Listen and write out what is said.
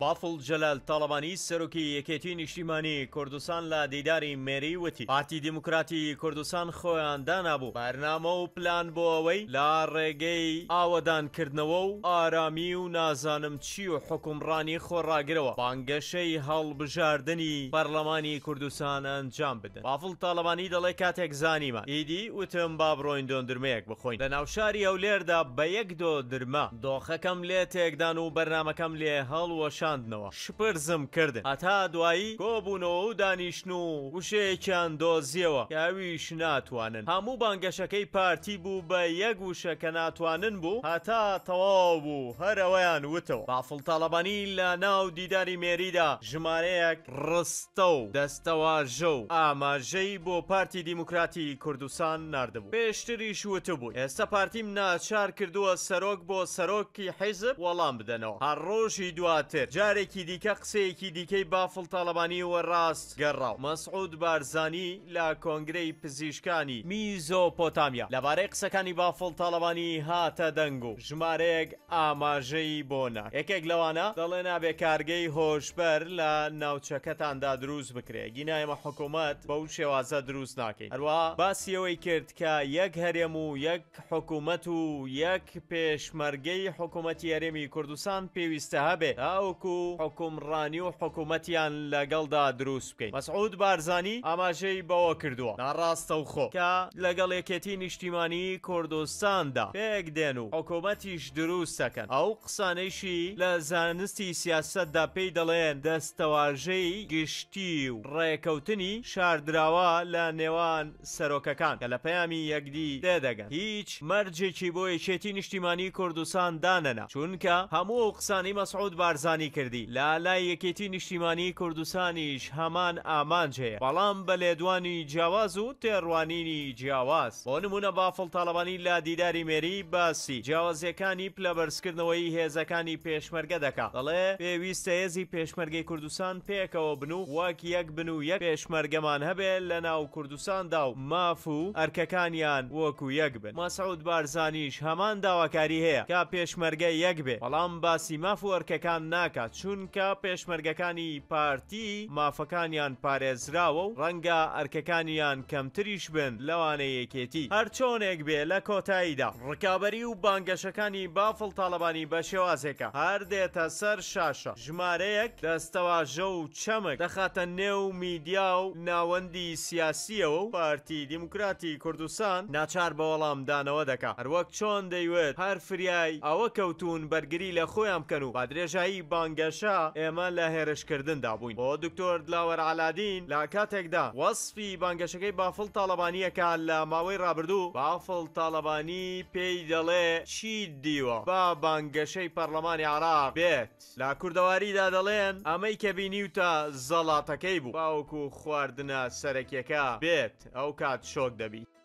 بافڵ جەلال تاڵەبانی سەرۆکی یەکێتی نیشتیمانی کوردستان لە دیداری مێری وتی پارتی دموکراتی کوردستان خۆیان دانابوو بەرنامە و پلان بۆ ئەوەی لا ڕێگەی ئاوەدانکردنەوە و ئارامی و نازانم چی و حکومڕانی خۆڕاگرەوە بانگەشەی هەڵبژاردننی پەرلەمانی کوردستان ئەنجام بدن بافڵ تاڵەبانی دەڵێ کاتێک زانیمە ئیدی وتم با بڕۆین دۆندرمەیەک بخۆین لە ناوشاری ئەو لێردا بە یەک دۆ درما دۆخەکەم لێ تێکدان و بەرنمەکەم لێ هەڵوەشە شاندنەوە شپرزم کردن هەتا دوایی کۆبوونەوە و دانیشن و وشەیەکیان دۆزیەوە یاویش ناتوانن هەموو بانگەشەکەی پارتی بوو بە یەک وشەکە ناتوانن بوو هەتا تەواو بوو هەرەوەیان وتەوە بافڵ تاالبانی لە ناو دیداری مێریدا ژمارەیەک ڕستە و دەستەوە ژە و ئاماژەی بۆ پارتی دیموکراتی کوردستان نردبوو پێشتریش وتبوو ئێستا پارتیم ناچار کردووە سەرۆک بۆ سەرۆکی حیزب وەڵام بدەنەوە هەر ڕۆژی دواتر جارێکی دیکە قسەیەکی دیکەی بافڵ تاالبانی وەڕاست گەڕاو مەسعود بارزانی لە کۆنگرەی پزیشکانی میزۆپۆتامیا لەبارەی قسەکانی بافڵ تاالبانی هاتە دەنگ و ژمارەیەک ئاماژەی بۆنا یەکێک لەوانە دەڵێ نابێ کارگەی هۆشبەر لە ناوچەکەتاندا دروست بکرێ گینایمە حکوومەت بەو شێوازە دروست ناکەین هەروە باسیەوەی کرد کە یەک هەرێم و یەک حکوومەت و یەک پێشمەرگەی حکوومەتی یاریێمی کوردستان پێویستە هەبێ ئاوکو و حکومڕانی و حکوومەتیان لەگەڵدا دروست بکەین مەسعود بارزانی ئاماژەی بەوە کردووە ناڕاستە و خۆ کە لەگەڵ یەکێتی نیشتیمانی کوردستاندا پێک دێن و حکوومەتیش دروستەکەن ئەو قسانەیشی لە زانستی سیاستدا پێی دەڵێن دەستەواژەی گشتی و ڕێکەوتنی شاردراوە لە نێوان سەرۆکەکان کە لە پەیامی یەکدی دێدەگەن هیچ مەرجێکی بۆ یەکێتی نیشتیمانی کوردستان دانەنا چونکە هەموو قسانی مەسعود بارزانی کرد کردی لا لای یەکێتی نیشتیمانی کوردستانیش هەمان ئامانج هەیە بەڵام بە لێدوانی جیاواز و تێڕوانینی جیاواز بۆ نمونە بافڵ تاالبانی لا دیداری مێری باسی جیاوازیەکانی پلەبەرزکردنەوەی هێزەکانی پێشمەرگە دەکات دەڵێ پێویستە هێزی پێشمەرگەی کوردستان پێکەوە بن و وەک یەک بن و یەک پێشمەرگەمان هەبێ لە ناو کوردستاندا و ماف و ئەرکەکانیان وەکو یەک بن مەسعود بارزانیش هەمان داواکاری هەیە کا پێشمەرگە یەک بێ بەڵام باسی ماف و ئەرکەکان ناکات چونکە پێشمەرگەکانی پارتی مافەکانیان پارێزراوە و ڕەنگە ئەرکەکانیان کەمتریش بن لەوانە یەکێتی هەرچۆنێک بێ لە کۆتاییدا ڕکابی و بانگەشەکانی بافڵ تاالبانی بە شێوازێکە هەردێتە سەر شاشە ژمارەیەک دەستەواژە و چەمک دەخاتە نێو میدیا و ناوەندی سیاسیەوە و پارتی دیموکراتی کوردستان ناچار بە وەڵامدانەوە دەکات هەروەک چۆن دەیوێت هەر فریای ئەوە کەوتون بەرگری لە خۆیان بکەن و با درێژایی بانگ هەنگەشە ئێمە لە هێرشکردندا بووین بۆ دکتۆر دلاوەر علادین لا کاتێکدا وەصفی بانگەشەکەی بافڵ تاالبانیەکە لە ماوەی ڕابردوو بافڵ تاالبانی پێی دەڵێ چی دیوە با بانگەشەی پەرلەمانی عراق بێت لا کووردەواریدا دەڵێن ئەمەی کەبینیوتە زەڵاتەکەی بوو باوکو خواردنە سەرەکیەکە بێت ئەو کات شۆک دەبیت